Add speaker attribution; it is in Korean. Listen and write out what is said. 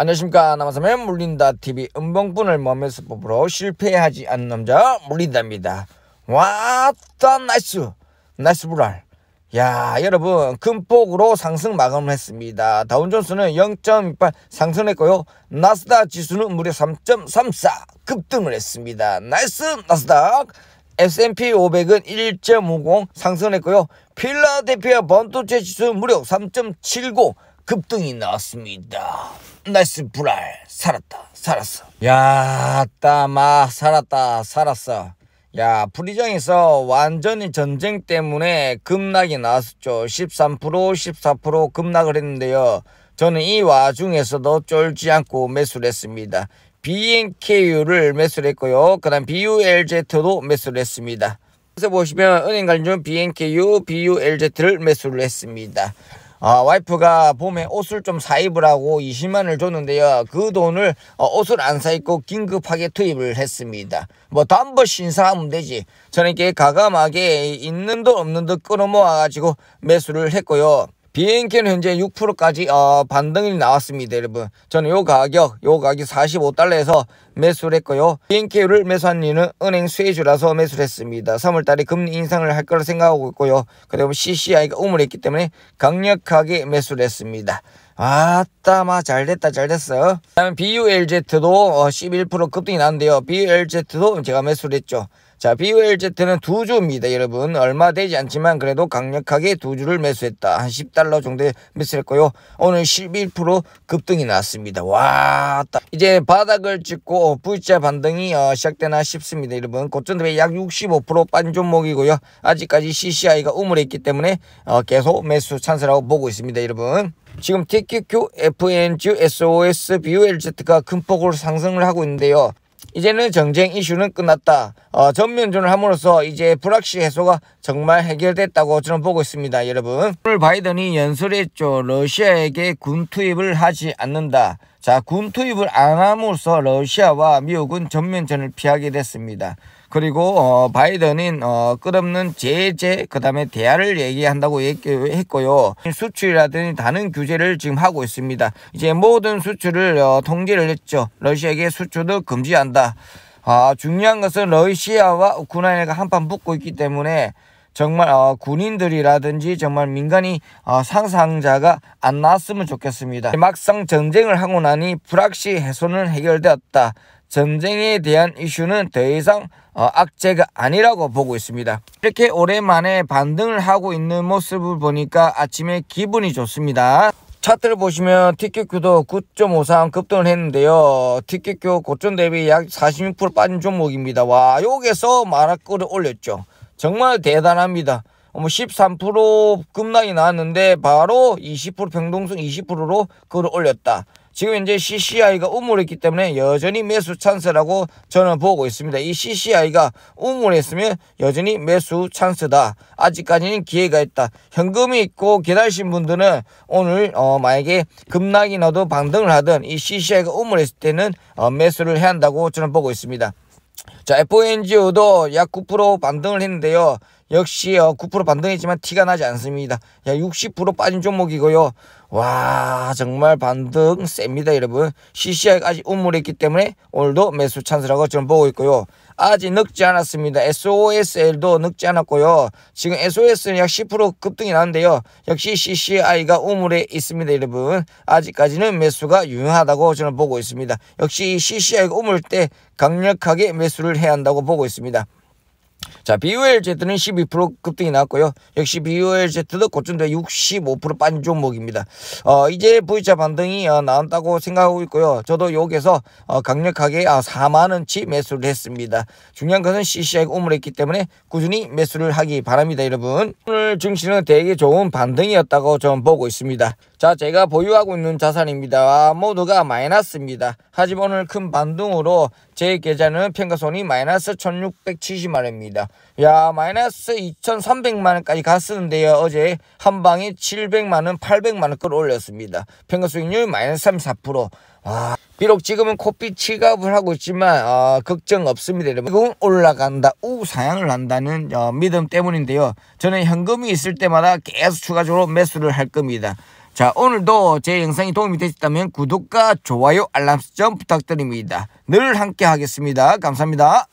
Speaker 1: 안녕하십니까 남아섬의 물린다 TV 음봉분을 몸에서 뽑으러 실패하지 않는 남자 물린답니다 왔다 나이스 나이스 브랄 야 여러분 금폭으로 상승 마감을 했습니다 다운존스는 0.28 상승했고요 나스닥 지수는 무려 3.34 급등을 했습니다 나이스 나스닥 S&P 500은 1.50 상승했고요 필라델피아 번토체 지수 는 무려 3.79 급등이 나왔습니다 나이스 브랄 살았다 살았어 야따마 살았다 살았어 야 불이장에서 완전히 전쟁 때문에 급락이 나왔었죠 13% 14% 급락을 했는데요 저는 이 와중에서도 쫄지 않고 매수를 했습니다 BNKU를 매수를 했고요 그 다음 BULZ도 매수를 했습니다 그래서 보시면 은행 관련 BNKU, BULZ를 매수를 했습니다 어, 와이프가 봄에 옷을 좀 사 입으라고 20만을 줬는데요. 그 돈을 어, 옷을 안 사 입고 긴급하게 투입을 했습니다. 뭐 담보 신사하면 되지. 저는 이렇게 가감하게 있는 돈 없는 돈 끌어모아가지고 매수를 했고요. 비행기는 현재 6%까지 어, 반등이 나왔습니다 여러분 저는 요 가격 요 가격 45달러에서 매수를 했고요 비행기를 매수한 이유는 은행 수혜주라서 매수를 했습니다 3월달에 금리 인상을 할 거라 생각하고 있고요 그리고 CCI가 우물했기 때문에 강력하게 매수를 했습니다 아따 마 잘됐다 잘됐어 그 다음에 BULZ도 11% 어, 급등이 난대요 BULZ도 제가 매수를 했죠 자 BULZ는 두 주입니다 여러분 얼마 되지 않지만 그래도 강력하게 두 주를 매수했다 한 10달러 정도 매수했고요 오늘 11% 급등이 났습니다 와 따. 이제 바닥을 찍고 V자 반등이 어, 시작되나 싶습니다 여러분 고점대비 약 65%빤 종목이고요 아직까지 CCI가 우물에 있기 때문에 어, 계속 매수 찬스라고 보고 있습니다 여러분 지금 TQQ, FNQ, SOS, BULZ가 큰 폭으로 상승을 하고 있는데요. 이제는 정쟁 이슈는 끝났다. 어, 전면전을 함으로써 이제 불확실 해소가 정말 해결됐다고 저는 보고 있습니다. 여러분. 오늘 바이든이 연설했죠. 러시아에게 군 투입을 하지 않는다. 자, 군 투입을 안 함으로써 러시아와 미국은 전면전을 피하게 됐습니다. 그리고 어, 바이든은 어, 끝없는 제재 그다음에 대화를 얘기한다고 했고요. 수출이라든지 다른 규제를 지금 하고 있습니다. 이제 모든 수출을 어, 통제를 했죠. 러시아에게 수출도 금지한다. 아, 중요한 것은 러시아와 우크라이나가 한판 붙고 있기 때문에 정말 어, 군인들이라든지 정말 민간이 어, 상상자가 안 나왔으면 좋겠습니다. 막상 전쟁을 하고 나니 불확실 해소는 해결되었다. 전쟁에 대한 이슈는 더 이상 어, 악재가 아니라고 보고 있습니다. 이렇게 오랜만에 반등을 하고 있는 모습을 보니까 아침에 기분이 좋습니다. 차트를 보시면 티켓큐도9.53 급등을 했는데요. 티켓큐 고점 대비 약 46% 빠진 종목입니다. 와 여기서 마라끌을 올렸죠. 정말 대단합니다. 13% 급락이 나왔는데 바로 20% 변동성 20%로 그걸 올렸다. 지금 현재 CCI가 우물했기 때문에 여전히 매수 찬스라고 저는 보고 있습니다. 이 CCI가 우물했으면 여전히 매수 찬스다. 아직까지는 기회가 있다. 현금이 있고 기다리신 분들은 오늘 어 만약에 급락이나도 반등을 하든 이 CCI가 우물했을 때는 어 매수를 해야 한다고 저는 보고 있습니다. 자, FONGO도 약 9% 반등을 했는데요. 역시 9% 어, 반등했지만 티가 나지 않습니다. 60% 빠진 종목이고요. 와 정말 반등 셉니다 여러분. CCI까지 우물했기 때문에 오늘도 매수 찬스라고 저는 보고 있고요. 아직 늙지 않았습니다. SOSL도 늙지 않았고요. 지금 SOS는 약 10% 급등이 나는데요. 역시 CCI가 우물에 있습니다 여러분. 아직까지는 매수가 유용하다고 저는 보고 있습니다. 역시 CCI가 우물 때 강력하게 매수를 해야 한다고 보고 있습니다. 자, BOLZ는 12% 급등이 나왔고요. 역시 BOLZ도 고점대 65% 빠진 종목입니다. 어, 이제 V자 반등이 어, 나온다고 생각하고 있고요. 저도 여기서 어, 강력하게 아, 4만원치 매수를 했습니다. 중요한 것은 CCI가 오물했기 때문에 꾸준히 매수를 하기 바랍니다. 여러분. 오늘 증시는 되게 좋은 반등이었다고 저는 보고 있습니다. 자, 제가 보유하고 있는 자산입니다. 아, 모두가 마이너스입니다. 하지만 오늘 큰 반등으로 제 계좌는 평가손이 마이너스 1670만원입니다. 있습니다. 야 마이너스 2,300만원까지 갔었는데요. 어제 한 방에 700만원 800만원 끌어올렸습니다. 평가 수익률 마이너스 34% 아, 비록 지금은 코피 취급을 하고 있지만 어, 걱정 없습니다 여러분 그건 올라간다 우상향을 한다는 어, 믿음 때문인데요 저는 현금이 있을 때마다 계속 추가적으로 매수를 할 겁니다 자 오늘도 제 영상이 도움이 되셨다면 구독과 좋아요 알람 설정 부탁드립니다 늘 함께 하겠습니다 감사합니다